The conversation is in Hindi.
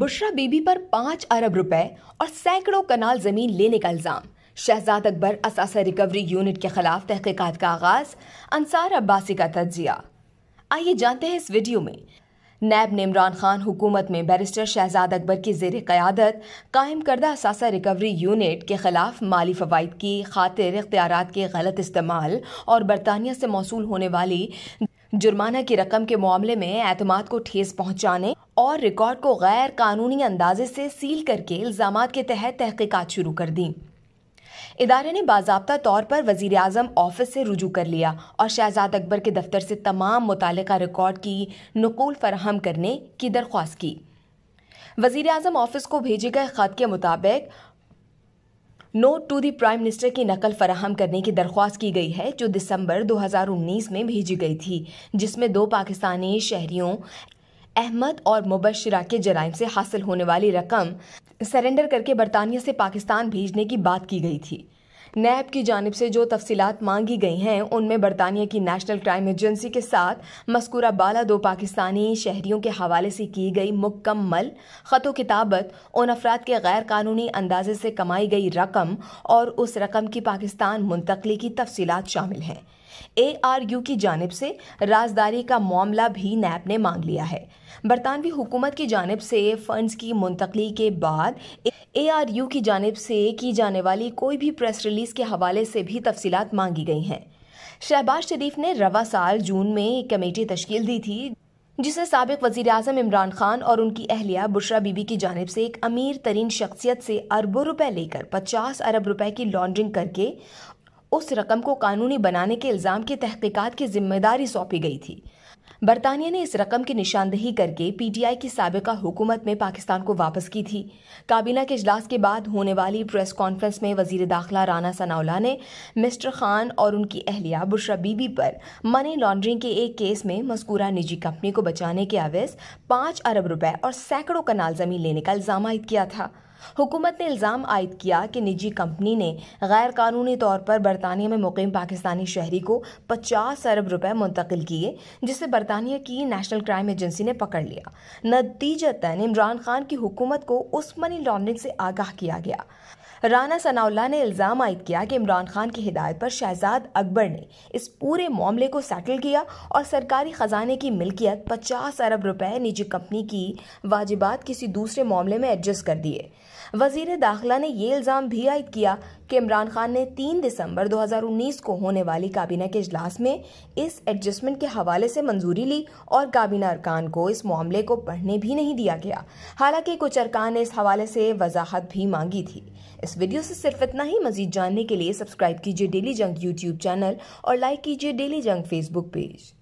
बुशरा बीबी पर पाँच अरब रुपए और सैकड़ों कनाल जमीन लेने का इल्ज़ाम शहजाद अकबर असासा रिकवरी यूनिट के खिलाफ तहकीकात का आगाज अंसार अब्बासी का तजिया आइए जानते हैं इस वीडियो में नैब ने इमरान खान हुकूमत में बैरिस्टर शहजाद अकबर की जेर क़्यादत कायम करदा असासा रिकवरी यूनिट के ख़िलाफ़ माली फ़वाद की खातिर इख्तियार के गलत इस्तेमाल और बरतानिया से मौसू होने वाली जुर्माना की रकम के मामले में एतमाद को ठेस पहुंचाने और रिकॉर्ड को गैर कानूनी अंदाजे से सील करके इल्जाम के तहत तहकीकत शुरू कर दी इदारे ने बाबा तौर पर वजीर अजम ऑफिस से रुजू कर लिया और शहजाद अकबर के दफ्तर से तमाम मुतल रिकॉर्ड की नकूल फराहम करने की दरख्वास्त की वजीर अजम ऑफिस को भेजे गए ख़त के मुताबिक note to the prime minister की नकल फराहम करने की दरख्वास्त की गई है जो दिसंबर 2019 में भेजी गई थी जिसमें दो पाकिस्तानी शहरियों अहमद और मुबशरा के जराइम से हासिल होने वाली रकम सरेंडर करके बरतानिया से पाकिस्तान भेजने की बात की गई थी नैब की जानब से जो तफसीत मांगी गई हैं उनमें बरतानिया की नेशनल क्राइम एजेंसी के साथ मस्कूरा बाला दो पाकिस्तानी शहरीों के हवाले से की गई मुकम्मल ख़त किताबत उन अफराद के गैर कानूनी अंदाजे से कमाई गई रकम और उस रकम की पाकिस्तान मुंतकली की तफसीत शामिल हैं ए आर यू की जानब से राजदारी का मामला भी नैब ने मांग लिया है बरतानवी हुकूमत की जानब से फंड की मुंतकली के बाद ए आर यू की जानब से की जाने वाली कोई भी प्रेस रिलीज पुलिस के हवाले से भी तफसीत मांगी गई हैं शहबाज शरीफ ने रवा साल जून में एक कमेटी तश्कील दी थी जिसे सबक वजीर अजम इमरान खान और उनकी अहलिया बुशरा बीबी की जानब से एक अमीर तरीन शख्सियत से अरबों रुपए लेकर पचास अरब रुपए की लॉन्ड्रिंग करके उस रकम को कानूनी बनाने के इल्ज़ाम की तहकीकत की जिम्मेदारी सौंपी गई थी बरतानिया ने इस रकम की निशानदेही करके पीटीआई की सबका हुकूमत में पाकिस्तान को वापस की थी काबीना के इजलास के बाद होने वाली प्रेस कॉन्फ्रेंस में वजीर दाखिला राना सनाउला ने मिस्टर खान और उनकी अहलिया बुशरा बीबी पर मनी लॉन्ड्रिंग के एक केस में मस्कूरा निजी कंपनी को बचाने के आवेज पाँच अरब रुपये और सैकड़ों कनाल जमीन लेने का इल्ज़ाम किया था हुकूमत ने इल्ज़ाम आयद किया कि निजी कंपनी ने गैर कानूनी तौर पर बरतानिया में मुकम पाकिस्तानी शहरी को पचास अरब रुपए मुंतकिल किए जिसे बरतानिया की नेशनल क्राइम एजेंसी ने पकड़ लिया नतीजतन इमरान खान की हुकूमत को उस मनी लॉन्ड्रिंग से आगाह किया गया राना सनाउल्ला ने इल्ज़ाम आयद किया कि इमरान खान की हिदायत पर शहजाद अकबर ने इस पूरे मामले को सेटल किया और सरकारी ख़जाने की मिल्कियत पचास अरब रुपए निजी कंपनी की वाजिबात किसी दूसरे मामले में एडजस्ट कर दिए वजीर दाखिला ने यह इल्ज़ाम भी आयद किया कि इमरान खान ने 3 दिसंबर 2019 को होने वाली काबीना के इजलास में इस एडजस्टमेंट के हवाले से मंजूरी ली और काबीना अरकान को इस मामले को पढ़ने भी नहीं दिया गया हालांकि कुछ अरकान ने इस हवाले से वजाहत भी मांगी थी इस वीडियो से सिर्फ इतना ही मजीद जानने के लिए सब्सक्राइब कीजिए डेली जंग यूट्यूब चैनल और लाइक कीजिए डेली जंग फेसबुक पेज